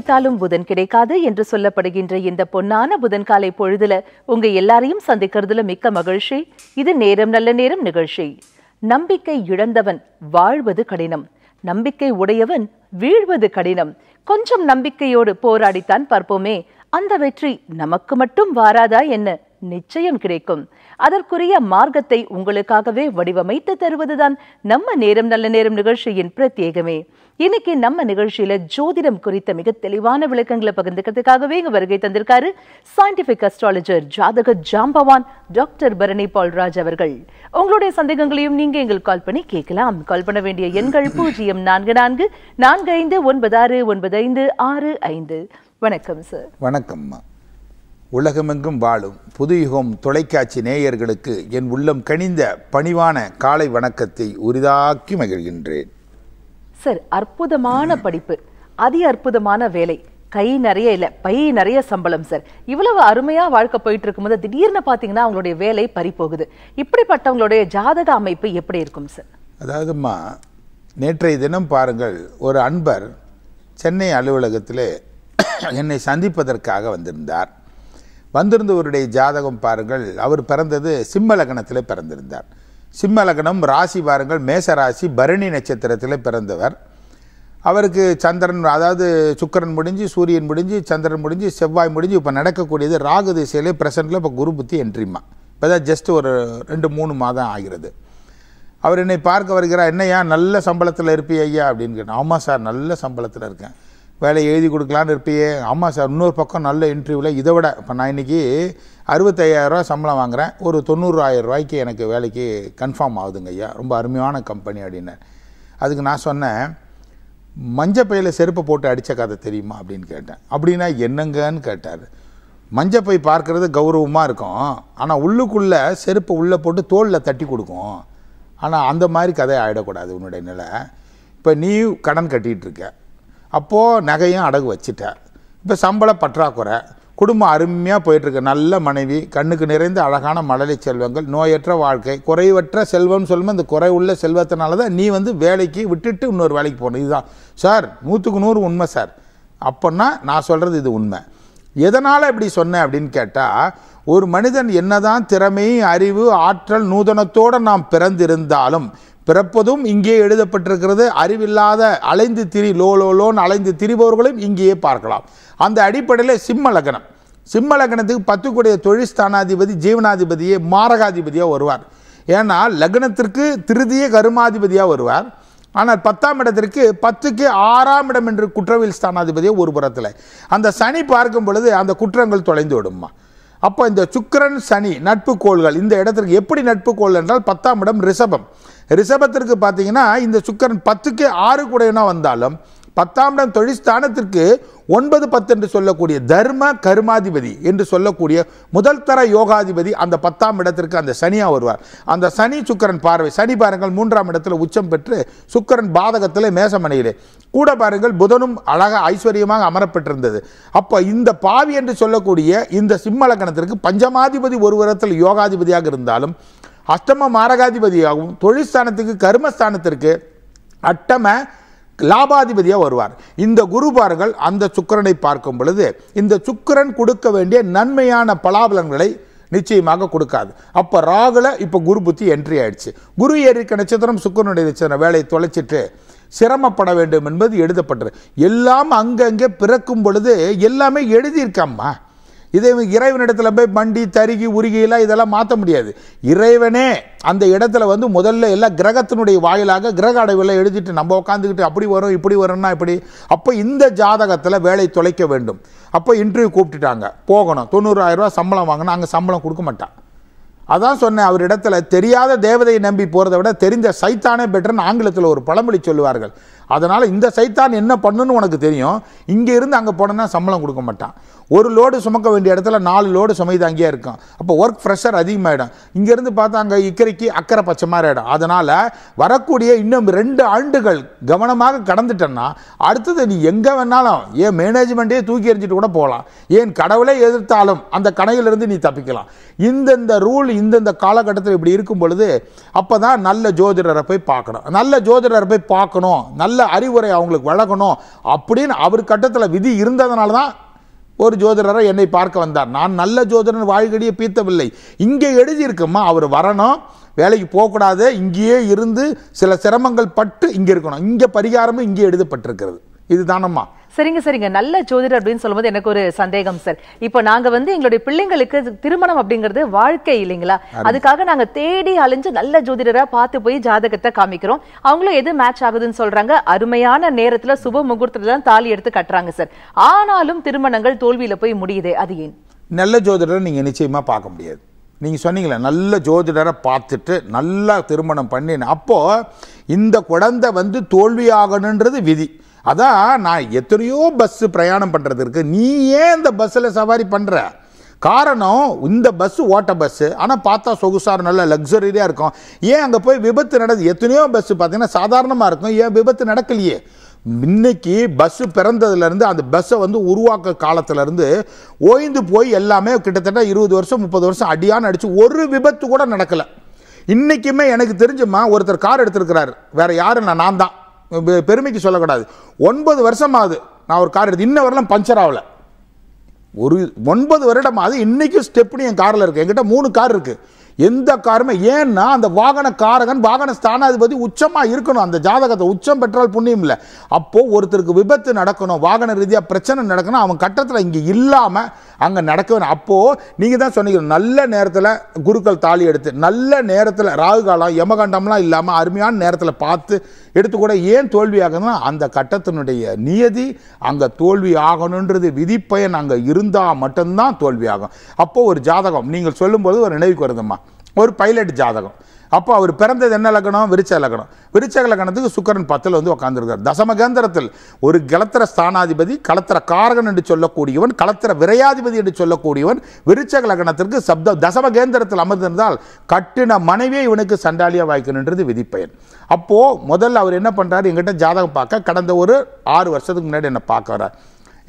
உழைத்தாலும் புதன் கிடைக்காது என்று சொல்லப்படுகின்ற இந்த பொன்னான புதன்காலை பொழுதுல உங்க எல்லாரையும் சந்திக்கிறதுல மிக்க மகிழ்ச்சி இது நேரம் நல்ல நேரம் நிகழ்ச்சி நம்பிக்கை இழந்தவன் வாழ்வது கடினம் நம்பிக்கை உடையவன் வீழ்வது கடினம் கொஞ்சம் நம்பிக்கையோடு போராடித்தான் பார்ப்போமே அந்த வெற்றி நமக்கு மட்டும் வாராதா என்ன நிச்சயம் கிடைக்கும் அதற்குரிய மார்க்கத்தை உங்களுக்காகவே வடிவமைத்து தருவதுதான் நம்ம நேரம் நல்ல நேரம் நிகழ்ச்சியின் பிரத்யேகமே இன்னைக்கு நம்ம நிகழ்ச்சியில ஜோதிடம் குறித்த மிக தெளிவான விளக்கங்களை பகிர்ந்துக்கிறதுக்காகவே இங்க வருகை தந்திருக்காரு சயின்டிபிக் அஸ்ட்ராலஜர் ஜாதக ஜாம்பவான் டாக்டர் பரணி பால்ராஜ் அவர்கள் உங்களுடைய சந்தேகங்களையும் நீங்க எங்களுக்கு கால் பண்ணி கேட்கலாம் கால் பண்ண வேண்டிய எண்கள் பூஜ்ஜியம் நான்கு நான்கு நான்கு ஐந்து ஒன்பது ஆறு ஒன்பது ஐந்து ஆறு ஐந்து வணக்கம் சார் வணக்கம்மா உலகமெங்கும் வாழும் புது யுகம் தொலைக்காட்சி நேயர்களுக்கு என் உள்ளம் கனிந்த பணிவான காலை வணக்கத்தை உரிதாக்கி மகிழ்கின்றேன் சார் அற்புதமான படிப்பு அதி அற்புதமான வேலை கை நிறைய இல்லை பை நிறைய சம்பளம் சார் இவ்வளவு அருமையா வாழ்க்கை போயிட்டு இருக்கும் போது திடீர்னு பாத்தீங்கன்னா அவங்களுடைய வேலை போகுது இப்படிப்பட்டவங்களுடைய ஜாதக அமைப்பு எப்படி இருக்கும் சார் அதாவதுமா நேற்றைய தினம் பாருங்கள் ஒரு அன்பர் சென்னை அலுவலகத்தில் என்னை சந்திப்பதற்காக வந்திருந்தார் வந்திருந்தவருடைய ஜாதகம் பாருங்கள் அவர் பிறந்தது சிம்ம லக்னத்தில் பிறந்திருந்தார் சிம்ம லக்னம் ராசி பாருங்கள் மேச ராசி பரணி நட்சத்திரத்தில் பிறந்தவர் அவருக்கு சந்திரன் அதாவது சுக்கரன் முடிஞ்சு சூரியன் முடிஞ்சு சந்திரன் முடிஞ்சு செவ்வாய் முடிஞ்சு இப்போ நடக்கக்கூடியது ராகு திசையிலே பிரசண்டில் இப்போ குரு புத்தி என்ட்ரிமா இப்போ தான் ஜஸ்ட் ஒரு ரெண்டு மூணு மாதம் ஆகிறது அவர் என்னை பார்க்க வருகிறார் என்னையா நல்ல சம்பளத்தில் இருப்பி ஐயா அப்படின்னு கேட்டேன் ஆமாம் சார் நல்ல சம்பளத்தில் இருக்கேன் வேலையை எழுதி கொடுக்கலான்னு இருப்பியே ஆமாம் சார் இன்னொரு பக்கம் நல்ல இன்டர்வியூவில் இதை விட இப்போ நான் இன்றைக்கி அறுபத்தையாயிரரூவா சம்பளம் வாங்குகிறேன் ஒரு தொண்ணூறாயிரம் ரூபாய்க்கு எனக்கு வேலைக்கு கன்ஃபார்ம் ஆகுதுங்க ஐயா ரொம்ப அருமையான கம்பெனி அப்படின்னு அதுக்கு நான் சொன்னேன் மஞ்சப்பையில் செருப்பை போட்டு அடித்த கதை தெரியுமா அப்படின்னு கேட்டேன் அப்படின்னா என்னங்கன்னு கேட்டார் மஞ்சப்பை பார்க்கறது கௌரவமாக இருக்கும் ஆனால் உள்ளுக்குள்ளே செருப்பை உள்ளே போட்டு தோளில் தட்டி கொடுக்கும் ஆனால் அந்த மாதிரி கதை ஆகிடக்கூடாது உன்னுடைய நிலை இப்போ நீ கடன் கட்டிகிட்ருக்க அப்போது நகையும் அடகு வச்சிட்டார் இப்போ சம்பள பற்றாக்குறை குடும்பம் அருமையாக போயிட்டுருக்கு நல்ல மனைவி கண்ணுக்கு நிறைந்த அழகான மழலை செல்வங்கள் நோயற்ற வாழ்க்கை குறைவற்ற செல்வம்னு சொல்லும்போது அந்த குறை உள்ள செல்வத்தினால தான் நீ வந்து வேலைக்கு விட்டுட்டு இன்னொரு வேலைக்கு போகணும் இதுதான் சார் நூற்றுக்கு நூறு உண்மை சார் அப்போன்னா நான் சொல்கிறது இது உண்மை எதனால் இப்படி சொன்னேன் அப்படின்னு கேட்டால் ஒரு மனிதன் என்னதான் திறமை அறிவு ஆற்றல் நூதனத்தோடு நாம் பிறந்திருந்தாலும் பிறப்பதும் இங்கே எழுதப்பட்டிருக்கிறது அறிவில்லாத அலைந்து திரி லோ லோ லோன் அலைந்து திரிபவர்களையும் இங்கேயே பார்க்கலாம் அந்த அடிப்படையில் சிம்ம லக்னம் சிம்ம லக்னத்துக்கு பத்துக்குடைய தொழிற்ஸ்தானாதிபதி ஜீவனாதிபதியே மாரகாதிபதியாக வருவார் ஏன்னா லக்னத்திற்கு திருதிய கருமாதிபதியாக வருவார் ஆனால் பத்தாம் இடத்திற்கு பத்துக்கு ஆறாம் இடம் என்று குற்றவியல் ஸ்தானாதிபதியை ஒரு புறத்தில் அந்த சனி பார்க்கும் பொழுது அந்த குற்றங்கள் தொலைந்து விடுமா அப்போ இந்த சுக்கரன் சனி நட்பு கோள்கள் இந்த இடத்திற்கு எப்படி நட்பு கோள் என்றால் பத்தாம் இடம் ரிஷபம் ரிஷபத்திற்கு பார்த்தீங்கன்னா இந்த சுக்கரன் பத்துக்கு ஆறு கூடையனா வந்தாலும் பத்தாம் இடம் ஒன்பது பத்து என்று சொல்லக்கூடிய தர்ம கர்மாதிபதி என்று சொல்லக்கூடிய முதல் தர யோகாதிபதி அந்த பத்தாம் இடத்திற்கு அந்த சனியாக வருவார் அந்த சனி சுக்கரன் பார்வை சனி பாருங்கள் மூன்றாம் இடத்துல உச்சம் பெற்று சுக்கரன் பாதகத்தில் மேசமனையிலே கூட பாருங்கள் புதனும் அழக ஐஸ்வர்யமாக அமரப்பட்டிருந்தது அப்போ இந்த பாவி என்று சொல்லக்கூடிய இந்த சிம்மலக்கணத்திற்கு பஞ்சமாதிபதி ஒரு விதத்தில் யோகாதிபதியாக இருந்தாலும் அஷ்டம மாரகாதிபதியாகவும் தொழிற்சானத்துக்கு கர்மஸ்தானத்திற்கு அட்டம லாபாதிபதியாக வருவார் இந்த குரு பாருங்கள் அந்த சுக்கரனை பார்க்கும் பொழுது இந்த சுக்கரன் கொடுக்க வேண்டிய நன்மையான பலாபலங்களை நிச்சயமாக கொடுக்காது அப்போ ராகுல இப்போ குரு புத்தி என்ட்ரி ஆயிடுச்சு குரு ஏறிக்க நட்சத்திரம் சுக்கரனுடைய நட்சத்திரம் வேலையை தொலைச்சிட்டு சிரமப்பட வேண்டும் என்பது எழுதப்பட்டது எல்லாம் அங்கங்கே பிறக்கும் பொழுது எல்லாமே எழுதியிருக்காம்மா இதே இடத்துல போய் மண்டி தருகி உருகிலாம் இதெல்லாம் மாற்ற முடியாது இறைவனே அந்த இடத்துல வந்து முதல்ல எல்லாம் கிரகத்தினுடைய வாயிலாக கிரக அடைவில் எழுதிட்டு நம்ம உட்காந்துக்கிட்டு அப்படி வரும் இப்படி வரும்னா இப்படி அப்போ இந்த ஜாதகத்தில் வேலை தொலைக்க வேண்டும் அப்போ இன்டர்வியூ கூப்பிட்டுட்டாங்க போகணும் தொண்ணூறாயிரரூவா சம்பளம் வாங்கினா அங்கே சம்பளம் கொடுக்க மாட்டான் அதான் சொன்னேன் அவர் இடத்துல தெரியாத தேவதையை நம்பி போகிறத விட தெரிந்த சைத்தானே பெட்டர்னு ஆங்கிலத்தில் ஒரு பழமொழி சொல்லுவார்கள் அதனால் இந்த சைத்தான் என்ன பண்ணுன்னு உனக்கு தெரியும் இங்கே இருந்து அங்கே போனோன்னா சம்பளம் கொடுக்க மாட்டான் ஒரு லோடு சுமக்க வேண்டிய இடத்துல நாலு லோடு சுமைது அங்கேயே இருக்கும் அப்போ ஒர்க் ப்ரெஷர் அதிகமாகிடும் இங்கேருந்து பார்த்தா அங்கே இக்கரைக்கு அக்கறை பச்சை மாதிரி ஆகிடும் அதனால் வரக்கூடிய இன்னும் ரெண்டு ஆண்டுகள் கவனமாக கடந்துட்டேன்னா அடுத்தது நீ எங்கே வேணாலும் ஏன் மேனேஜ்மெண்ட்டே தூக்கி எறிஞ்சிட்டு கூட போகலாம் ஏன் கடவுளை எதிர்த்தாலும் அந்த கணையிலிருந்து நீ தப்பிக்கலாம் இந்தந்த ரூல் இந்தந்த காலகட்டத்தில் இப்படி இருக்கும் பொழுது அப்போ தான் நல்ல ஜோதிடரை போய் பார்க்கணும் நல்ல ஜோதிடரை போய் பார்க்கணும் நல்ல நல்ல அறிவுரை அவங்களுக்கு வழங்கணும் அப்படின்னு அவர் கட்டத்தில் விதி இருந்ததுனால தான் ஒரு ஜோதிடரை என்னை பார்க்க வந்தார் நான் நல்ல ஜோதிடர் வாழ்கடியை பீத்தவில்லை இங்கே எழுதியிருக்கம்மா அவர் வரணும் வேலைக்கு போகக்கூடாது இங்கேயே இருந்து சில சிரமங்கள் பட்டு இங்கே இருக்கணும் இங்கே பரிகாரமும் இங்கே எழுதப்பட்டிருக்கிறது இது தானம்மா சரிங்க சரிங்க நல்ல ஜோதிடர் அப்படின்னு சொல்லும்போது எனக்கு ஒரு சந்தேகம் சார் இப்போ நாங்க வந்து எங்களுடைய பிள்ளைங்களுக்கு திருமணம் அப்படிங்கிறது வாழ்க்கை இல்லைங்களா அதுக்காக நாங்க தேடி அழிஞ்சு நல்ல ஜோதிடரா பார்த்து போய் ஜாதகத்தை காமிக்கிறோம் அவங்களும் எது மேட்ச் ஆகுதுன்னு சொல்றாங்க அருமையான நேரத்துல சுப முகூர்த்தத்துல தான் தாலி எடுத்து கட்டுறாங்க சார் ஆனாலும் திருமணங்கள் தோல்வியில போய் முடியுது அது ஏன் நல்ல ஜோதிடரை நீங்க நிச்சயமா பார்க்க முடியாது நீங்கள் சொன்னீங்களே நல்ல ஜோதிடரை பார்த்துட்டு நல்லா திருமணம் பண்ணின அப்போது இந்த குழந்தை வந்து தோல்வியாகணுன்றது விதி அதான் நான் எத்தனையோ பஸ்ஸு பிரயாணம் பண்ணுறதுக்கு நீ ஏன் இந்த பஸ்ஸில் சவாரி பண்ணுற காரணம் இந்த பஸ்ஸு ஓட்ட பஸ்ஸு ஆனால் பார்த்தா சொகுசாக நல்ல லக்ஸரியாக இருக்கும் ஏன் அங்கே போய் விபத்து நடந்து எத்தனையோ பஸ்ஸு பார்த்திங்கன்னா சாதாரணமாக இருக்கும் ஏன் விபத்து நடக்கலையே இன்னைக்கு பஸ்ஸு பிறந்ததுலேருந்து அந்த பஸ்ஸை வந்து உருவாக்க காலத்துலேருந்து ஓய்ந்து போய் எல்லாமே கிட்டத்தட்ட இருபது வருஷம் முப்பது வருஷம் அடியான அடித்து ஒரு விபத்து கூட நடக்கலை இன்றைக்குமே எனக்கு தெரிஞ்சுமா ஒருத்தர் கார் எடுத்திருக்கிறாரு வேறு யாரு நான் நான் தான் பெருமைக்கு சொல்லக்கூடாது ஒன்பது வருஷம் ஆகுது நான் ஒரு கார் எடுத்து இன்ன வரலாம் பஞ்சர் ஆகலை ஒரு ஒன்பது வருடம் அது இன்றைக்கும் ஸ்டெப்னி என் காரில் இருக்குது என்கிட்ட மூணு கார் இருக்குது எந்த காருமே ஏன்னா அந்த வாகன காரகன் வாகன ஸ்தானாதிபதி உச்சமாக இருக்கணும் அந்த ஜாதகத்தை உச்சம் பெற்றால் புண்ணியம் இல்லை அப்போது ஒருத்தருக்கு விபத்து நடக்கணும் வாகன ரீதியாக பிரச்சனை நடக்கணும் அவன் கட்டத்தில் இங்கே இல்லாமல் அங்கே நடக்க வேணும் அப்போது நீங்கள் தான் சொன்னீங்க நல்ல நேரத்தில் குருக்கள் தாலி எடுத்து நல்ல நேரத்தில் ராகுகாலம் காலம் யமகண்டம்லாம் இல்லாமல் அருமையான நேரத்தில் பார்த்து எடுத்து கூட ஏன் தோல்வி ஆகுதுன்னா அந்த கட்டத்தினுடைய நியதி அங்கே தோல்வி ஆகணுன்றது விதிப்பயன் அங்கே இருந்தால் மட்டும்தான் தோல்வி ஆகும் அப்போது ஒரு ஜாதகம் நீங்கள் சொல்லும்போது ஒரு நினைவுக்கு வருதுமா ஒரு பைலட் ஜாதகம் அப்போ அவர் பிறந்தது என்ன லக்னம் விருச்ச லக்னம் விருச்ச லக்னத்துக்கு சுக்கரன் பத்தில் வந்து உட்காந்துருக்கார் தசமகேந்திரத்தில் ஒரு கலத்திர ஸ்தானாதிபதி கலத்திர காரகன் என்று சொல்லக்கூடியவன் கலத்திர விரையாதிபதி என்று சொல்லக்கூடியவன் விருச்ச லக்னத்திற்கு சப்த தசமகேந்திரத்தில் அமர்ந்திருந்தால் கட்டின மனைவியை இவனுக்கு சண்டாலியாக வாய்க்கணுன்றது விதிப்பயன் அப்போது முதல்ல அவர் என்ன பண்ணுறாரு எங்கிட்ட ஜாதகம் பார்க்க கடந்த ஒரு ஆறு வருஷத்துக்கு முன்னாடி என்னை பார்க்க வரார்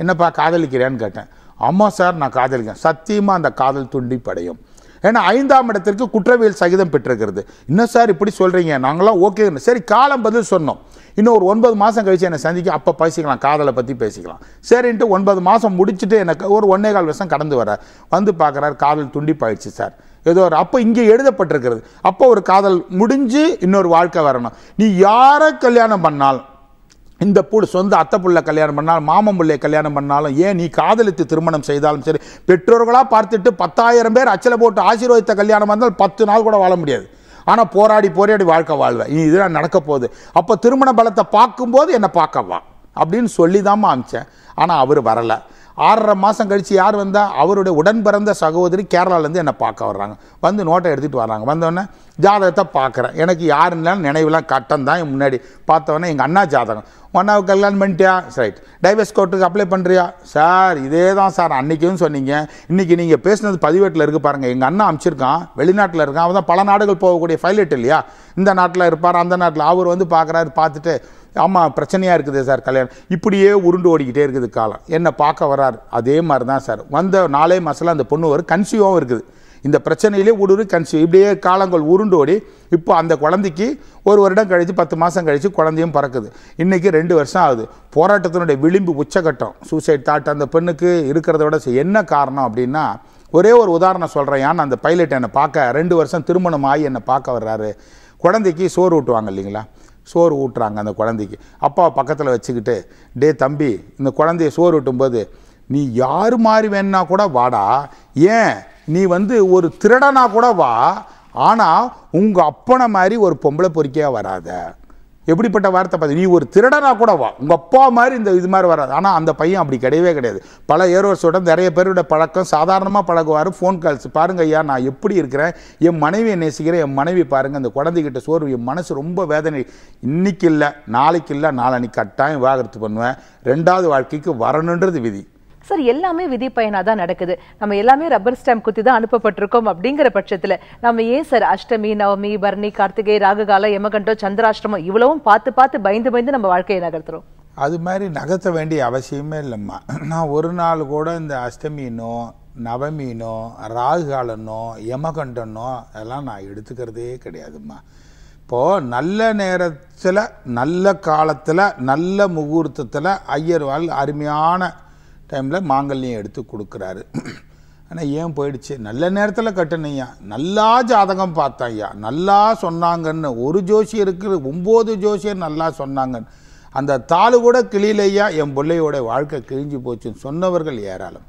என்னப்பா காதலிக்கிறேன்னு கேட்டேன் ஆமாம் சார் நான் காதலிக்கிறேன் சத்தியமாக அந்த காதல் துண்டிப்படையும் ஏன்னா ஐந்தாம் இடத்திற்கு குற்றவியல் சகிதம் பெற்றிருக்கிறது இன்னும் சார் இப்படி சொல்கிறீங்க நாங்களாம் ஓகே சரி காலம் பதில் சொன்னோம் இன்னும் ஒரு ஒன்பது மாதம் கழித்து என்னை சந்திக்க அப்போ பேசிக்கலாம் காதலை பற்றி பேசிக்கலாம் சரின்ட்டு ஒன்பது மாதம் முடிச்சுட்டு எனக்கு ஒரு ஒன்றே கால் வருஷம் கடந்து வர வந்து பார்க்குறாரு காதல் துண்டிப்பாயிடுச்சு சார் ஏதோ ஒரு அப்போ இங்கே எழுதப்பட்டிருக்கிறது அப்போ ஒரு காதல் முடிஞ்சு இன்னொரு வாழ்க்கை வரணும் நீ யாரை கல்யாணம் பண்ணாலும் இந்த பூ சொந்த அத்தை புள்ள கல்யாணம் பண்ணாலும் மாமன் பிள்ளையை கல்யாணம் பண்ணாலும் ஏன் நீ காதலித்து திருமணம் செய்தாலும் சரி பெற்றோர்களாக பார்த்துட்டு பத்தாயிரம் பேர் அச்சலை போட்டு ஆசீர்வதித்த கல்யாணம் வந்தால் பத்து நாள் கூட வாழ முடியாது ஆனால் போராடி போராடி வாழ்க்கை வாழ்வேன் நீ இதெல்லாம் நடக்க போகுது அப்போ திருமண பலத்தை பார்க்கும்போது என்னை பார்க்கவா அப்படின்னு சொல்லி தான் அமிச்சேன் ஆனால் அவர் வரலை ஆறரை மாதம் கழித்து யார் வந்தால் அவருடைய உடன் பிறந்த சகோதரி கேரளாலேருந்து என்னை பார்க்க வர்றாங்க வந்து நோட்டை எடுத்துகிட்டு வர்றாங்க வந்தோடனே ஜாதகத்தை பார்க்குறேன் எனக்கு இல்லைன்னு நினைவுலாம் கட்டம் தான் முன்னாடி பார்த்தோன்னே எங்கள் அண்ணா ஜாதகம் ஒன்னாவுக்கு கல்யாணம் பண்ணிட்டியா ரைட் டைவர்ஸ் கோர்ட்டுக்கு அப்ளை பண்ணுறியா சார் இதே தான் சார் அன்றைக்கும் சொன்னீங்க இன்றைக்கி நீங்கள் பேசுனது பதிவேட்டில் இருக்குது பாருங்கள் எங்கள் அண்ணா அமைச்சிருக்கான் வெளிநாட்டில் இருக்கான் அவன் தான் பல நாடுகள் போகக்கூடிய பைலட் இல்லையா இந்த நாட்டில் இருப்பார் அந்த நாட்டில் அவர் வந்து பார்க்குறாரு பார்த்துட்டு ஆமாம் பிரச்சனையாக இருக்குது சார் கல்யாணம் இப்படியே உருண்டு ஓடிக்கிட்டே இருக்குது காலம் என்னை பார்க்க வர்றார் அதே மாதிரி தான் சார் வந்த நாலே மாதத்தில் அந்த பொண்ணு ஒரு கன்சியூவாகவும் இருக்குது இந்த பிரச்சனையிலே ஊடுருவி கன்சியூ இப்படியே காலங்கள் உருண்டோடி இப்போ அந்த குழந்தைக்கு ஒரு வருடம் கழித்து பத்து மாதம் கழித்து குழந்தையும் பறக்குது இன்றைக்கி ரெண்டு வருஷம் ஆகுது போராட்டத்தினுடைய விளிம்பு உச்சகட்டம் சூசைட் தாட் அந்த பெண்ணுக்கு இருக்கிறத விட என்ன காரணம் அப்படின்னா ஒரே ஒரு உதாரணம் சொல்கிறேன் ஏன்னா அந்த பைலட் என்னை பார்க்க ரெண்டு வருஷம் திருமணம் ஆகி என்னை பார்க்க வர்றாரு குழந்தைக்கு சோறு ஊட்டுவாங்க இல்லைங்களா சோறு ஊட்டுறாங்க அந்த குழந்தைக்கு அப்பா பக்கத்தில் வச்சுக்கிட்டு டே தம்பி இந்த குழந்தைய சோறு ஊட்டும்போது நீ யார் மாறி வேணுன்னா கூட வாடா ஏன் நீ வந்து ஒரு திருடனா கூட வா ஆனால் உங்கள் அப்பனை மாதிரி ஒரு பொம்பளை பொறிக்கையாக வராத எப்படிப்பட்ட வார்த்தை பார்த்து நீ ஒரு திருடனா கூட வா உங்கள் அப்பா மாதிரி இந்த இது மாதிரி வராது ஆனால் அந்த பையன் அப்படி கிடையவே கிடையாது பல ஏரோஸோட நிறைய பேரோட பழக்கம் சாதாரணமாக பழகுவார் ஃபோன் கால்ஸ் பாருங்கள் ஐயா நான் எப்படி இருக்கிறேன் என் மனைவியை நேசிக்கிறேன் என் மனைவி பாருங்கள் அந்த குழந்தைகிட்ட சோர்வு என் மனசு ரொம்ப வேதனை இன்னைக்கு இல்லை நாளைக்கு இல்லை நாளன்னைக்கு கட்டாயம் விவாகரத்து பண்ணுவேன் ரெண்டாவது வாழ்க்கைக்கு வரணுன்றது விதி சார் எல்லாமே விதி பயனாக தான் நடக்குது நம்ம எல்லாமே ரப்பர் ஸ்டாம்ப் குத்தி தான் அனுப்பப்பட்டிருக்கோம் அப்படிங்கிற பட்சத்தில் நம்ம ஏன் சார் அஷ்டமி நவமி பரணி கார்த்திகை ராகுகால யமகண்டோ சந்திராஷ்டமம் இவ்வளவும் பார்த்து பார்த்து பயந்து பயந்து நம்ம வாழ்க்கையை நகர்த்துறோம் அது மாதிரி நகர்த்த வேண்டிய அவசியமே இல்லைம்மா நான் ஒரு நாள் கூட இந்த அஷ்டமினோ நவமீனோ ராகுகாலனோ யமகண்டனோ அதெல்லாம் நான் எடுத்துக்கிறதே கிடையாதும்மா இப்போது நல்ல நேரத்தில் நல்ல காலத்தில் நல்ல முகூர்த்தத்தில் ஐயர்வால் அருமையான டைமில் மாங்கல்யம் எடுத்து கொடுக்குறாரு ஆனால் ஏன் போயிடுச்சு நல்ல நேரத்தில் கட்டணையா நல்லா ஜாதகம் பார்த்தாயா நல்லா சொன்னாங்கன்னு ஒரு ஜோசியருக்கு ஒம்பது ஜோசியர் நல்லா சொன்னாங்கன்னு அந்த தாளு கூட கிளியிலையா என் பிள்ளையோட வாழ்க்கை கிழிஞ்சு போச்சுன்னு சொன்னவர்கள் ஏராளம்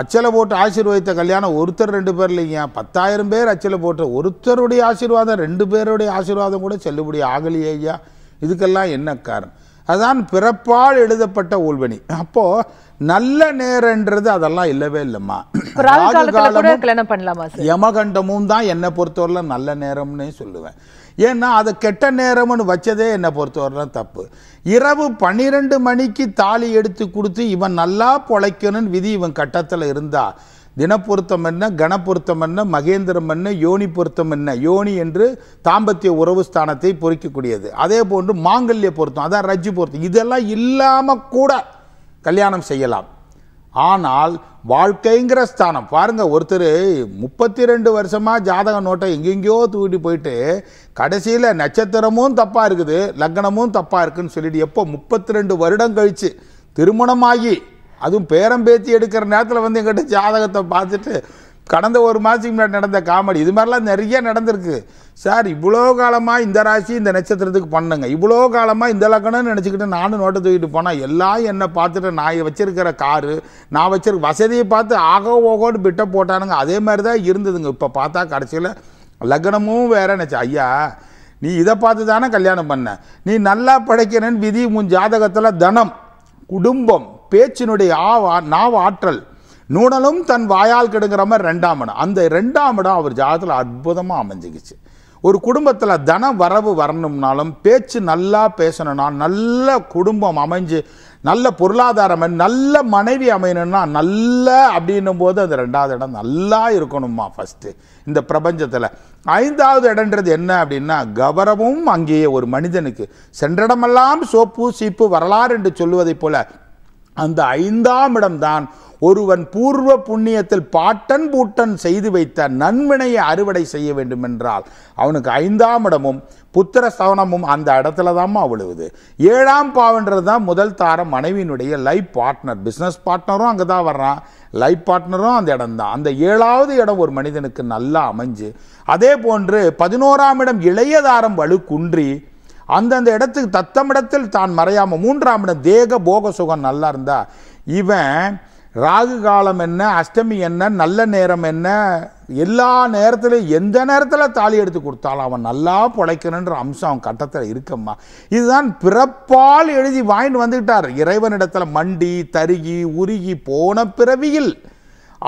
அச்சலை போட்டு ஆசீர்வதித்த கல்யாணம் ஒருத்தர் ரெண்டு பேர் இல்லைங்க பத்தாயிரம் பேர் அச்சலை போட்டு ஒருத்தருடைய ஆசீர்வாதம் ரெண்டு பேருடைய ஆசீர்வாதம் கூட செல்லுபடி ஆகலையே ஐயா இதுக்கெல்லாம் என்ன காரணம் அதுதான் பிறப்பால் எழுதப்பட்ட ஊழ்வனி அப்போ நல்ல நேரன்றது அதெல்லாம் இல்லவே இல்லம்மா யமகண்டமும் தான் என்னை பொறுத்தவரையில நல்ல நேரம்னு சொல்லுவேன் ஏன்னா அது கெட்ட நேரம்னு வச்சதே என்னை பொறுத்தவரையிலும் தப்பு இரவு பன்னிரெண்டு மணிக்கு தாலி எடுத்து கொடுத்து இவன் நல்லா பொழைக்கணும்னு விதி இவன் கட்டத்தில் இருந்தா தினப்பொருத்தம் என்ன கணப்பொருத்தம் என்ன மகேந்திரம் என்ன யோனி பொருத்தம் என்ன யோனி என்று தாம்பத்திய உறவு ஸ்தானத்தை பொறிக்கக்கூடியது அதே போன்று மாங்கல்ய பொருத்தம் அதான் ரஜ்ஜி பொருத்தம் இதெல்லாம் இல்லாமல் கூட கல்யாணம் செய்யலாம் ஆனால் வாழ்க்கைங்கிற ஸ்தானம் பாருங்கள் ஒருத்தர் முப்பத்தி ரெண்டு வருஷமாக ஜாதக நோட்டை எங்கெங்கேயோ தூக்கிட்டு போயிட்டு கடைசியில் நட்சத்திரமும் தப்பாக இருக்குது லக்னமும் தப்பாக இருக்குதுன்னு சொல்லிட்டு எப்போ முப்பத்தி ரெண்டு வருடம் கழித்து திருமணமாகி அதுவும் பேரம் பேச்சு எடுக்கிற நேரத்தில் வந்து எங்கிட்ட ஜாதகத்தை பார்த்துட்டு கடந்த ஒரு மாதத்துக்கு முன்னாடி நடந்த காமெடி இது மாதிரிலாம் நிறைய நடந்திருக்கு சார் இவ்வளோ காலமாக இந்த ராசி இந்த நட்சத்திரத்துக்கு பண்ணுங்க இவ்வளோ காலமாக இந்த லக்கணம்னு நினச்சிக்கிட்டு நானும் நோட்டை தூக்கிட்டு போனால் எல்லாம் என்னை பார்த்துட்டு நான் வச்சுருக்கிற காரு நான் வச்சிருக்க வசதியை பார்த்து ஆகோ ஓகோன்னு பிட்ட போட்டானுங்க அதே மாதிரி தான் இருந்ததுங்க இப்போ பார்த்தா கடைசியில் லக்னமும் வேற நினச்சா ஐயா நீ இதை பார்த்து தானே கல்யாணம் பண்ண நீ நல்லா படைக்கணும்னு விதி உன் ஜாதகத்தில் தனம் குடும்பம் பேச்சினுடைய ஆவா நாவ ஆற்றல் நூடலும் தன் வாயால் கெடுங்கிற மாதிரி ரெண்டாம் இடம் அந்த ரெண்டாம் இடம் அவர் ஜாதத்தில் அற்புதமாக அமைஞ்சிக்கிச்சு ஒரு குடும்பத்தில் தன வரவு வரணும்னாலும் பேச்சு நல்லா பேசணும்னா நல்ல குடும்பம் அமைஞ்சு நல்ல பொருளாதாரம் நல்ல மனைவி அமையணும்னா நல்ல அப்படின்னும் போது அது ரெண்டாவது இடம் நல்லா இருக்கணுமா ஃபஸ்ட்டு இந்த பிரபஞ்சத்தில் ஐந்தாவது இடன்றது என்ன அப்படின்னா கௌரவமும் அங்கேயே ஒரு மனிதனுக்கு சென்ற இடமெல்லாம் சோப்பு சீப்பு வரலாறு என்று சொல்லுவதைப் போல அந்த ஐந்தாம் இடம்தான் ஒருவன் பூர்வ புண்ணியத்தில் பாட்டன் பூட்டன் செய்து வைத்த நன்மினையை அறுவடை செய்ய வேண்டும் என்றால் அவனுக்கு ஐந்தாம் இடமும் புத்திர சவனமும் அந்த இடத்துல தாம்மா விழுவுது ஏழாம் பாவன்றது தான் முதல் தாரம் மனைவியினுடைய லைஃப் பார்ட்னர் பிஸ்னஸ் பார்ட்னரும் அங்கே தான் வர்றான் லைஃப் பார்ட்னரும் அந்த இடம் தான் அந்த ஏழாவது இடம் ஒரு மனிதனுக்கு நல்லா அமைஞ்சு அதே போன்று பதினோராம் இடம் இளையதாரம் வலு குன்றி அந்தந்த இடத்துக்கு தத்தம் இடத்தில் தான் மறையாமல் மூன்றாம் இடம் தேக போக சுகம் நல்லா இருந்தா இவன் ராகு காலம் என்ன அஷ்டமி என்ன நல்ல நேரம் என்ன எல்லா நேரத்திலையும் எந்த நேரத்தில் தாலி எடுத்து கொடுத்தாலும் அவன் நல்லா பிழைக்கணுன்ற அம்சம் அவன் கட்டத்தில் இருக்கம்மா இதுதான் பிறப்பால் எழுதி வாங்கிட்டு வந்துக்கிட்டார் இறைவனிடத்தில் மண்டி தருகி உருகி போன பிறவியில்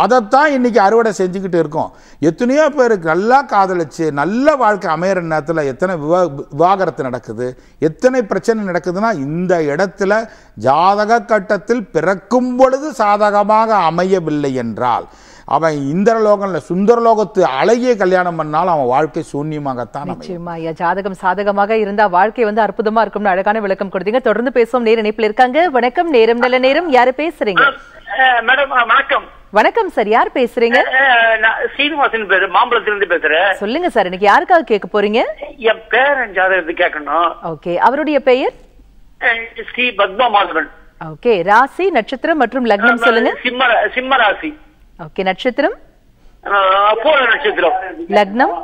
அதைத்தான் இன்னைக்கு அறுவடை செஞ்சுக்கிட்டு இருக்கோம் எத்தனையோ பேர் நல்லா காதலிச்சு நல்ல வாழ்க்கை அமையிற நேரத்தில் எத்தனை விவா விவாகரத்து நடக்குது எத்தனை பிரச்சனை நடக்குதுன்னா இந்த இடத்துல ஜாதக கட்டத்தில் பிறக்கும் பொழுது சாதகமாக அமையவில்லை என்றால் அவன் சுந்தர சுந்தரலோகத்து அழகிய கல்யாணம் பண்ணாலும் அவன் வாழ்க்கை சூன்யமாகத்தான் நிச்சயமா ஐயா ஜாதகம் சாதகமாக இருந்தா வாழ்க்கை வந்து அற்புதமா இருக்கும்னு அழகான விளக்கம் கொடுத்தீங்க தொடர்ந்து பேசுவோம் நேர இணைப்பில் இருக்காங்க வணக்கம் நேரம் நல்ல நேரம் யாரு பேசுறீங்க மேடம் வணக்கம் வணக்கம் சார் யார் பேசுறீங்க சீனிவாசன் பேரு மாம்பழத்துல இருந்து பேசுறேன் சொல்லுங்க சார் இன்னைக்கு யாருக்காக கேட்க போறீங்க என் பேரன் ஜாதகத்தை கேட்கணும் ஓகே அவருடைய பெயர் ஸ்ரீ பத்மா மாதவன் ஓகே ராசி நட்சத்திரம் மற்றும் லக்னம் சொல்லுங்க சிம்ம சிம்ம ராசி ஓகே நட்சத்திரம் பூர நட்சத்திரம் லக்னம்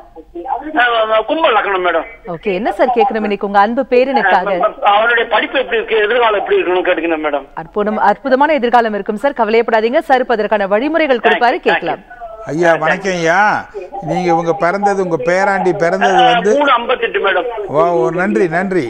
கும்ப லக்னம் மேடம் ஓகே என்ன சார் கேக்குறோம் இன்னைக்கு உங்க அன்பு பேரனுக்காக அவனுடைய படிப்பு எப்படி இருக்கு எதிர்காலம் எப்படி இருக்கணும் கேட்டுக்கணும் மேடம் அற்புதம் அற்புதமான எதிர்காலம் இருக்கும் சார் கவலையப்படாதீங்க சார் அதற்கான வழிமுறைகள் கொடுப்பாரு கேட்கலாம் ஐயா வணக்கம் ஐயா நீங்க உங்க பிறந்தது உங்க பேராண்டி பிறந்தது வந்து ஓ நன்றி நன்றி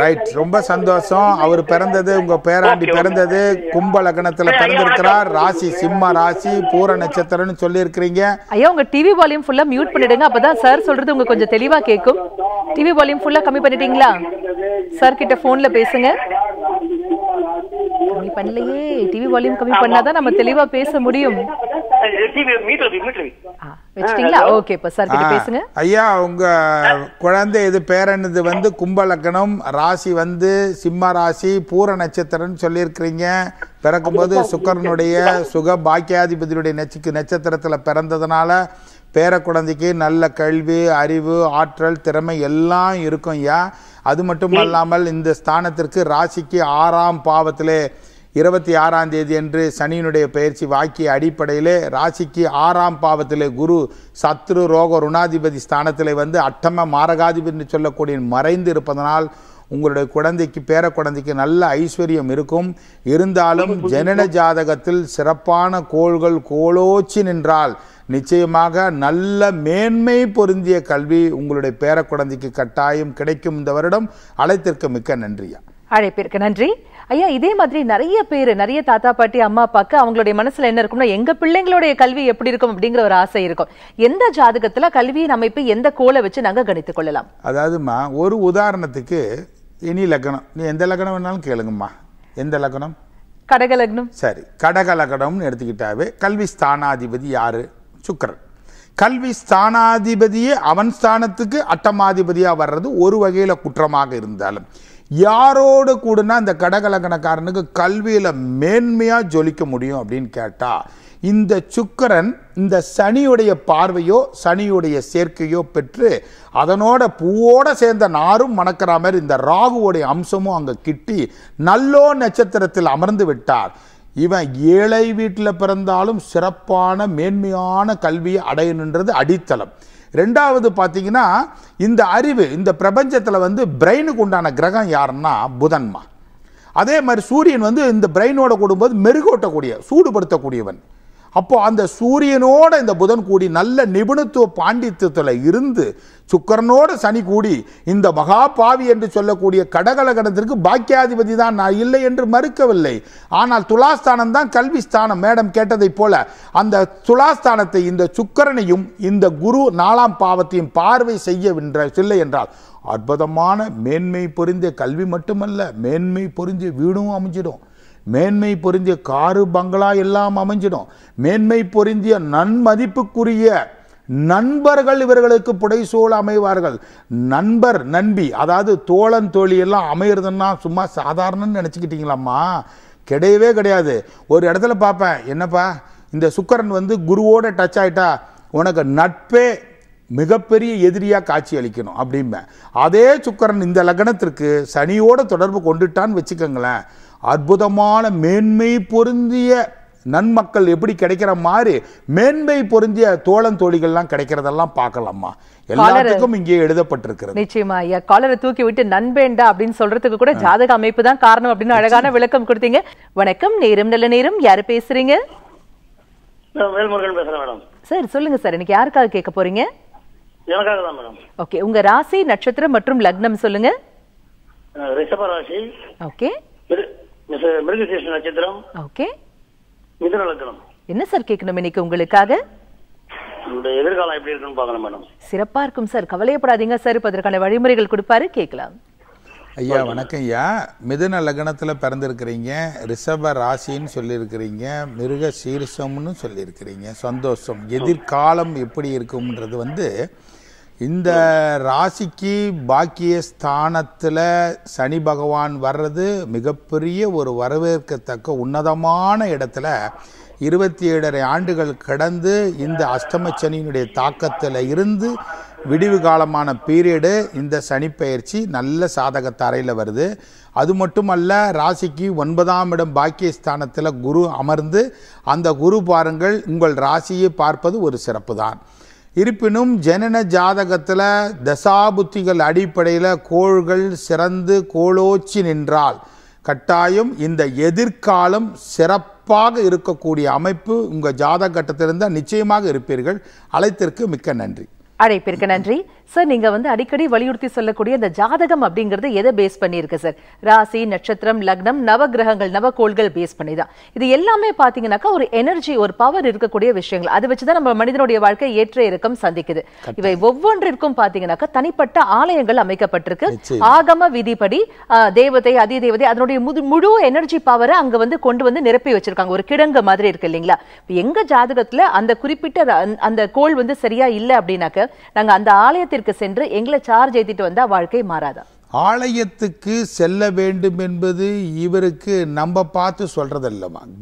ரைட் ரொம்ப சந்தோஷம் அவர் பிறந்தது உங்க பேராண்டி பிறந்தது கும்ப லக்னத்துல பிறந்திருக்கிறார் ராசி சிம்ம ராசி பூர நட்சத்திரம்னு சொல்லி இருக்கிறீங்க ஐயா உங்க டிவி வால்யூம் ஃபுல்லா மியூட் பண்ணிடுங்க அப்பதான் சார் சொல்றது உங்க கொஞ்சம் தெளிவா கேட்கும் டிவி வால்யூம் ஃபுல்லா கம்மி பண்ணிட்டீங்களா சார் கிட்ட போன்ல பேசுங்க கம்மி பண்ணலையே டிவி வால்யூம் கம்மி பண்ணாதான் நம்ம தெளிவா பேச முடியும் ஓகே பேசுங்க ஐயா உங்க குழந்தை இது பேரனது வந்து கும்பலக்கணம் ராசி வந்து சிம்ம ராசி பூர நட்சத்திரம்னு சொல்லியிருக்கிறீங்க பிறக்கும்போது சுக்கரனுடைய சுக பாக்கியாதிபதியுடைய நட்சக்கு நட்சத்திரத்தில் பிறந்ததுனால பேர குழந்தைக்கு நல்ல கல்வி அறிவு ஆற்றல் திறமை எல்லாம் இருக்கும் ஐயா அது மட்டும் அல்லாமல் இந்த ஸ்தானத்திற்கு ராசிக்கு ஆறாம் பாவத்திலே இருபத்தி ஆறாம் தேதி என்று சனியினுடைய பயிற்சி வாக்கிய அடிப்படையிலே ராசிக்கு ஆறாம் பாவத்திலே குரு சத்ரு ரோக ருணாதிபதி ஸ்தானத்தில் வந்து அட்டம மாரகாதிபதி என்று சொல்லக்கூடிய மறைந்து இருப்பதனால் உங்களுடைய குழந்தைக்கு பேர குழந்தைக்கு நல்ல ஐஸ்வர்யம் இருக்கும் இருந்தாலும் ஜனன ஜாதகத்தில் சிறப்பான கோள்கள் கோலோச்சி நின்றால் நிச்சயமாக நல்ல மேன்மை பொருந்திய கல்வி உங்களுடைய பேர குழந்தைக்கு கட்டாயம் கிடைக்கும் இந்த வருடம் அழைத்திற்கு மிக்க நன்றியா அழைப்பிற்கு நன்றி ஐயா இதே மாதிரி நிறைய பேர் நிறைய தாத்தா பாட்டி அம்மா அப்பாக்கு அவங்களுடைய மனசுல என்ன இருக்கும்னா எங்க பிள்ளைங்களுடைய கல்வி எப்படி இருக்கும் அப்படிங்கிற ஒரு ஆசை இருக்கும் எந்த ஜாதகத்துல கல்வியின் அமைப்பு எந்த கோலை வச்சு நாங்க கணித்துக் கொள்ளலாம் அதாவதுமா ஒரு உதாரணத்துக்கு இனி லக்னம் நீ எந்த லக்னம் வேணாலும் கேளுங்கம்மா எந்த லக்னம் கடக லக்னம் சரி கடக லக்னம்னு எடுத்துக்கிட்டாவே கல்வி ஸ்தானாதிபதி யாரு சுக்கரன் கல்வி ஸ்தானாதிபதியே அவன் ஸ்தானத்துக்கு அட்டமாதிபதியாக வர்றது ஒரு வகையில் குற்றமாக இருந்தாலும் யாரோடு கூடனா இந்த கடகலகணக்காரனுக்கு கல்வியில் மேன்மையாக ஜொலிக்க முடியும் அப்படின்னு கேட்டால் இந்த சுக்கரன் இந்த சனியுடைய பார்வையோ சனியுடைய சேர்க்கையோ பெற்று அதனோட பூவோட சேர்ந்த நாரும் மணக்கிற மாதிரி இந்த ராகுவோடைய அம்சமும் அங்கே கிட்டி நல்லோ நட்சத்திரத்தில் அமர்ந்து விட்டார் இவன் ஏழை வீட்டில் பிறந்தாலும் சிறப்பான மேன்மையான கல்வியை அடையணுன்றது அடித்தளம் ரெண்டாவது பார்த்தீங்கன்னா இந்த அறிவு இந்த பிரபஞ்சத்தில் வந்து பிரெயினுக்கு உண்டான கிரகம் யாருன்னா புதன்மா அதே மாதிரி சூரியன் வந்து இந்த பிரெயினோட கூடும்போது மெருகோட்டக்கூடிய சூடுபடுத்தக்கூடியவன் அப்போ அந்த சூரியனோட இந்த புதன் கூடி நல்ல நிபுணத்துவ பாண்டித்யத்தில் இருந்து சுக்கரனோட சனி கூடி இந்த மகாபாவி என்று சொல்லக்கூடிய கடகலகணத்திற்கு பாக்கியாதிபதி தான் நான் இல்லை என்று மறுக்கவில்லை ஆனால் துலாஸ்தானம் தான் கல்வி ஸ்தானம் மேடம் கேட்டதைப் போல அந்த துலாஸ்தானத்தை இந்த சுக்கரனையும் இந்த குரு நாலாம் பாவத்தையும் பார்வை செய்ய இல்லை என்றால் அற்புதமான மேன்மை பொருந்திய கல்வி மட்டுமல்ல மேன்மை பொருந்திய வீடும் அமைஞ்சிடும் மேன்மை பொருந்திய காரு பங்களா எல்லாம் அமைஞ்சிடும் மேன்மை பொருந்திய நன்மதிப்புக்குரிய நண்பர்கள் இவர்களுக்கு புடைசூழ அமைவார்கள் நண்பர் நண்பி அதாவது தோழன் தோழி எல்லாம் அமையிறதுன்னா சும்மா சாதாரணன்னு நினச்சிக்கிட்டீங்களாம்மா கிடையவே கிடையாது ஒரு இடத்துல பார்ப்பேன் என்னப்பா இந்த சுக்கரன் வந்து குருவோட டச் ஆகிட்டா உனக்கு நட்பே மிகப்பெரிய எதிரியாக காட்சி அளிக்கணும் அப்படிம்பேன் அதே சுக்கரன் இந்த லக்னத்திற்கு சனியோட தொடர்பு கொண்டுட்டான்னு வச்சுக்கோங்களேன் அற்புதமான மேன்மை பொருந்திய நன்மக்கள் எப்படி கிடைக்கிற மாதிரி மேன்மை பொருந்திய தோழன் தோழிகள்லாம் கிடைக்கிறதெல்லாம் பார்க்கலாமா எல்லாருக்கும் இங்கே எழுதப்பட்டிருக்கிறது நிச்சயமா ஐயா காலரை தூக்கி விட்டு நண்பேண்டா அப்படின்னு சொல்றதுக்கு கூட ஜாதக அமைப்பு தான் காரணம் அப்படின்னு அழகான விளக்கம் கொடுத்தீங்க வணக்கம் நேரம் நல்ல நேரம் யாரு பேசுறீங்க சார் சொல்லுங்க சார் எனக்கு யாருக்காக கேட்க போறீங்க ஓகே உங்க ராசி நட்சத்திரம் மற்றும் லக்னம் சொல்லுங்க ஓகே மிருகசீஷ நட்சத்திரம் ஓகே மிதுன லக்னம் என்ன சார் கேட்கணும் இன்னைக்கு உங்களுக்காக உங்களுடைய எதிர்காலம் எப்படி இருக்குன்னு பார்க்கணும் மேடம் சிறப்பா இருக்கும் சார் கவலையப்படாதீங்க சார் இப்போ அதற்கான வழிமுறைகள் கொடுப்பாரு கேட்கலாம் ஐயா வணக்கம் ஐயா மிதுன லக்னத்தில் பிறந்திருக்கிறீங்க ரிஷப ராசின்னு சொல்லியிருக்கிறீங்க மிருக சீர்ஷம்னு சொல்லியிருக்கிறீங்க சந்தோஷம் எதிர்காலம் எப்படி இருக்கும்ன்றது வந்து இந்த ராசிக்கு பாக்கிய ஸ்தானத்தில் சனி பகவான் வர்றது மிகப்பெரிய ஒரு வரவேற்கத்தக்க உன்னதமான இடத்துல இருபத்தி ஏழரை ஆண்டுகள் கடந்து இந்த அஷ்டம சனியினுடைய தாக்கத்தில் இருந்து விடிவு காலமான பீரியடு இந்த சனிப்பெயர்ச்சி நல்ல தரையில் வருது அது மட்டுமல்ல ராசிக்கு ஒன்பதாம் இடம் பாக்கியஸ்தானத்தில் குரு அமர்ந்து அந்த குரு பாருங்கள் உங்கள் ராசியை பார்ப்பது ஒரு சிறப்பு தான் இருப்பினும் ஜனன ஜாதகத்தில் தசாபுத்திகள் அடிப்படையில் கோள்கள் சிறந்து கோலோச்சி நின்றால் கட்டாயம் இந்த எதிர்காலம் சிறப்பாக இருக்கக்கூடிய அமைப்பு உங்கள் ஜாதக கட்டத்திலிருந்தால் நிச்சயமாக இருப்பீர்கள் அழைத்திற்கு மிக்க நன்றி அழைப்பிற்கு நன்றி சார் நீங்க வந்து அடிக்கடி வலியுறுத்தி சொல்லக்கூடிய இந்த ஜாதகம் அப்படிங்கிறது எதை பேஸ் பண்ணிருக்கு சார் ராசி நட்சத்திரம் லக்னம் நவகிரகங்கள் நவகோள்கள் பேஸ் பண்ணி தான் இது எல்லாமே பாத்தீங்கன்னாக்கா ஒரு எனர்ஜி ஒரு பவர் இருக்கக்கூடிய விஷயங்கள் அதை வச்சுதான் நம்ம மனிதனுடைய வாழ்க்கை ஏற்ற இறக்கம் சந்திக்குது இவை ஒவ்வொன்றிற்கும் பாத்தீங்கன்னாக்கா தனிப்பட்ட ஆலயங்கள் அமைக்கப்பட்டிருக்கு ஆகம விதிப்படி தேவதை அதி தேவதை அதனுடைய முழு எனர்ஜி பவரை அங்க வந்து கொண்டு வந்து நிரப்பி வச்சிருக்காங்க ஒரு கிடங்கு மாதிரி இருக்கு இல்லைங்களா எங்க ஜாதகத்துல அந்த குறிப்பிட்ட அந்த கோள் வந்து சரியா இல்லை அப்படின்னாக்க நாங்க அந்த ஆலயத்தை ஆலயத்திற்கு சென்று எங்களை சார்ஜ் ஏற்றிட்டு வந்தால் வாழ்க்கை மாறாதா ஆலயத்துக்கு செல்ல வேண்டும் என்பது இவருக்கு நம்ம பார்த்து சொல்கிறது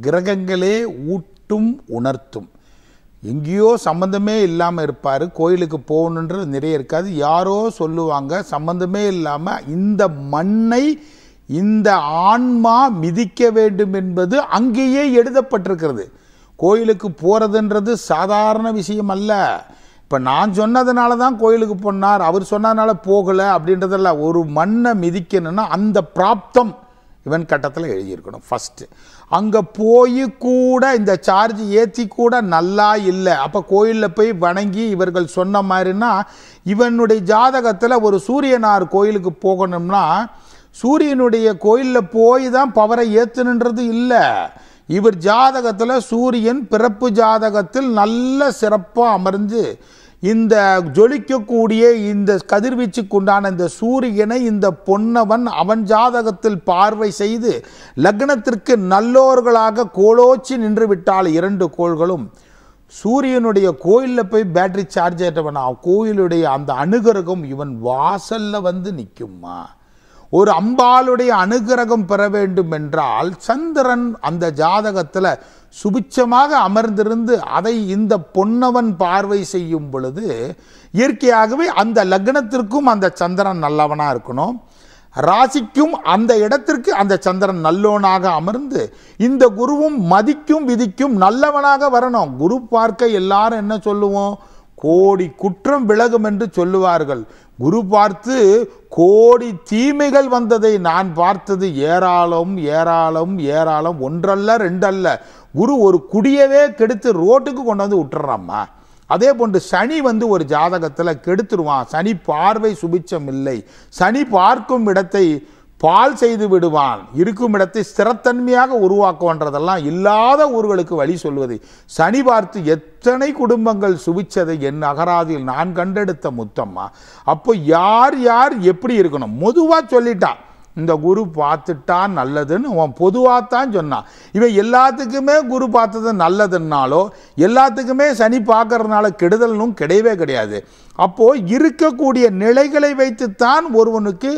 கிரகங்களே ஊட்டும் உணர்த்தும் எங்கேயோ சம்மந்தமே இல்லாமல் இருப்பார் கோயிலுக்கு போகணுன்றது நிறைய இருக்காது யாரோ சொல்லுவாங்க சம்மந்தமே இல்லாமல் இந்த மண்ணை இந்த ஆன்மா மிதிக்க வேண்டும் என்பது அங்கேயே எழுதப்பட்டிருக்கிறது கோயிலுக்கு போகிறதுன்றது சாதாரண விஷயம் அல்ல இப்போ நான் சொன்னதுனால தான் கோயிலுக்கு போனார் அவர் சொன்னதுனால போகலை அப்படின்றதில்ல ஒரு மண்ணை மிதிக்கணும்னா அந்த பிராப்தம் இவன் கட்டத்தில் எழுதியிருக்கணும் ஃபஸ்ட்டு அங்கே போய் கூட இந்த சார்ஜ் ஏற்றி கூட நல்லா இல்லை அப்போ கோயிலில் போய் வணங்கி இவர்கள் சொன்ன மாதிரின்னா இவனுடைய ஜாதகத்தில் ஒரு சூரியனார் கோயிலுக்கு போகணும்னா சூரியனுடைய கோயிலில் போய் தான் பவரை ஏற்றுனுன்றது இல்லை இவர் ஜாதகத்தில் சூரியன் பிறப்பு ஜாதகத்தில் நல்ல சிறப்பாக அமர்ந்து இந்த ஜொலிக்கக்கூடிய இந்த கதிர்வீச்சுக்கு உண்டான இந்த சூரியனை இந்த பொன்னவன் அவன் ஜாதகத்தில் பார்வை செய்து லக்னத்திற்கு நல்லோர்களாக கோலோச்சி நின்று விட்டால் இரண்டு கோள்களும் சூரியனுடைய கோயிலில் போய் பேட்டரி சார்ஜ் ஏற்றவன் கோயிலுடைய அந்த அணுகருகம் இவன் வாசலில் வந்து நிற்குமா ஒரு அம்பாளுடைய அனுகிரகம் பெற வேண்டும் என்றால் சந்திரன் அந்த ஜாதகத்தில் சுபிச்சமாக அமர்ந்திருந்து அதை இந்த பொன்னவன் பார்வை செய்யும் பொழுது இயற்கையாகவே அந்த லக்னத்திற்கும் அந்த சந்திரன் நல்லவனாக இருக்கணும் ராசிக்கும் அந்த இடத்திற்கு அந்த சந்திரன் நல்லவனாக அமர்ந்து இந்த குருவும் மதிக்கும் விதிக்கும் நல்லவனாக வரணும் குரு பார்க்க எல்லாரும் என்ன சொல்லுவோம் கோடி குற்றம் விலகும் என்று சொல்லுவார்கள் குரு பார்த்து கோடி தீமைகள் வந்ததை நான் பார்த்தது ஏராளம் ஏராளம் ஏராளம் ஒன்றல்ல ரெண்டல்ல குரு ஒரு குடியவே கெடுத்து ரோட்டுக்கு கொண்டு வந்து விட்டுறாம்மா அதே போன்று சனி வந்து ஒரு ஜாதகத்தில் கெடுத்துருவான் சனி பார்வை சுபிச்சம் இல்லை சனி பார்க்கும் இடத்தை பால் செய்து விடுவான் இருக்கும் இடத்தை ஸ்திரத்தன்மையாக உருவாக்குவன்றதெல்லாம் இல்லாத ஊர்களுக்கு வழி சொல்வது சனி பார்த்து எத்தனை குடும்பங்கள் சுவிச்சதை என் அகராதியில் நான் கண்டெடுத்த முத்தம்மா அப்போ யார் யார் எப்படி இருக்கணும் பொதுவாக சொல்லிட்டான் இந்த குரு பார்த்துட்டான் நல்லதுன்னு அவன் பொதுவாக தான் சொன்னான் இவன் எல்லாத்துக்குமே குரு பார்த்தது நல்லதுன்னாலோ எல்லாத்துக்குமே சனி பார்க்கறதுனால கெடுதலும் கிடையவே கிடையாது அப்போது இருக்கக்கூடிய நிலைகளை வைத்துத்தான் ஒருவனுக்கு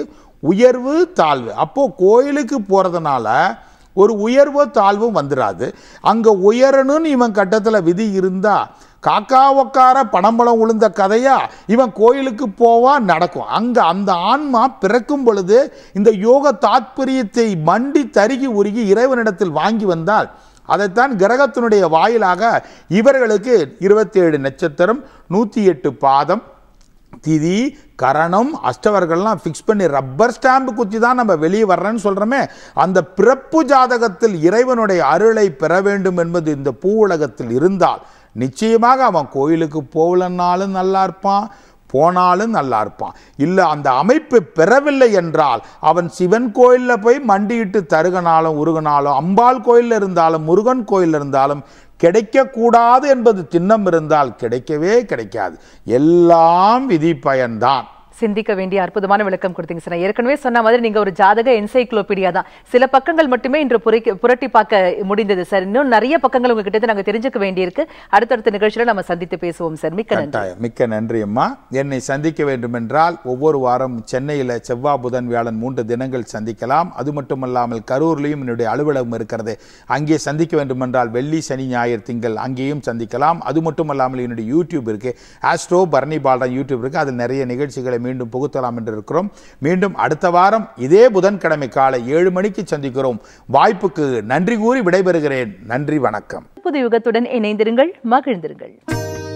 உயர்வு தாழ்வு அப்போது கோயிலுக்கு போகிறதுனால ஒரு உயர்வோ தாழ்வும் வந்துடாது அங்கே உயரணும்னு இவன் கட்டத்தில் விதி இருந்தால் காக்கா ஒக்கார பணம்பழம் உளுந்த கதையா இவன் கோயிலுக்கு போவா நடக்கும் அங்கே அந்த ஆன்மா பிறக்கும் பொழுது இந்த யோக தாத்பரியத்தை மண்டி தருகி உருகி இறைவனிடத்தில் வாங்கி வந்தால் அதைத்தான் கிரகத்தினுடைய வாயிலாக இவர்களுக்கு இருபத்தி ஏழு நட்சத்திரம் நூற்றி எட்டு பாதம் திதி கரணம் அஷ்டவர்கள்லாம் ஃபிக்ஸ் பண்ணி ரப்பர் ஸ்டாம்பு குத்தி தான் நம்ம வெளியே வர்றேன்னு சொல்கிறோமே அந்த பிறப்பு ஜாதகத்தில் இறைவனுடைய அருளை பெற வேண்டும் என்பது இந்த பூ உலகத்தில் இருந்தால் நிச்சயமாக அவன் கோயிலுக்கு போகலன்னாலும் நல்லா இருப்பான் போனாலும் நல்லா இருப்பான் இல்லை அந்த அமைப்பு பெறவில்லை என்றால் அவன் சிவன் கோயிலில் போய் மண்டியிட்டு தருகனாலும் உருகனாலும் அம்பாள் கோயிலில் இருந்தாலும் முருகன் கோயிலில் இருந்தாலும் கிடைக்கக்கூடாது என்பது திண்ணம் இருந்தால் கிடைக்கவே கிடைக்காது எல்லாம் விதி பயன்தான் சிந்திக்க வேண்டிய அற்புதமான விளக்கம் கொடுத்தீங்க சார் ஏற்கனவே சொன்ன மாதிரி நீங்க ஒரு ஜாதக என்சைக்ளோபீடியா தான் சில பக்கங்கள் மட்டுமே இன்று புரட்டி பார்க்க முடிந்தது சார் இன்னும் நிறைய பக்கங்கள் உங்ககிட்ட நாங்க தெரிஞ்சுக்க வேண்டியிருக்கு அடுத்தடுத்த நிகழ்ச்சியில நம்ம சந்தித்து பேசுவோம் சார் மிக்க நன்றி மிக்க நன்றி அம்மா என்னை சந்திக்க வேண்டும் என்றால் ஒவ்வொரு வாரம் சென்னையில செவ்வாய் புதன் வியாழன் மூன்று தினங்கள் சந்திக்கலாம் அது மட்டுமல்லாமல் கரூர்லையும் என்னுடைய அலுவலகம் இருக்கிறது அங்கே சந்திக்க வேண்டும் என்றால் வெள்ளி சனி ஞாயிறு திங்கள் அங்கேயும் சந்திக்கலாம் அது மட்டுமல்லாமல் என்னுடைய யூடியூப் இருக்கு ஆஸ்ட்ரோ பரணி பாலன் யூடியூப் இருக்கு அதில் நிறைய நிகழ்ச்சிகளை மீண்டும் புகுத்தலாம் என்று இருக்கிறோம் மீண்டும் அடுத்த வாரம் இதே புதன்கிழமை காலை ஏழு மணிக்கு சந்திக்கிறோம் வாய்ப்புக்கு நன்றி கூறி விடைபெறுகிறேன் நன்றி வணக்கம் புது யுகத்துடன் இணைந்திருங்கள் மகிழ்ந்திருங்கள்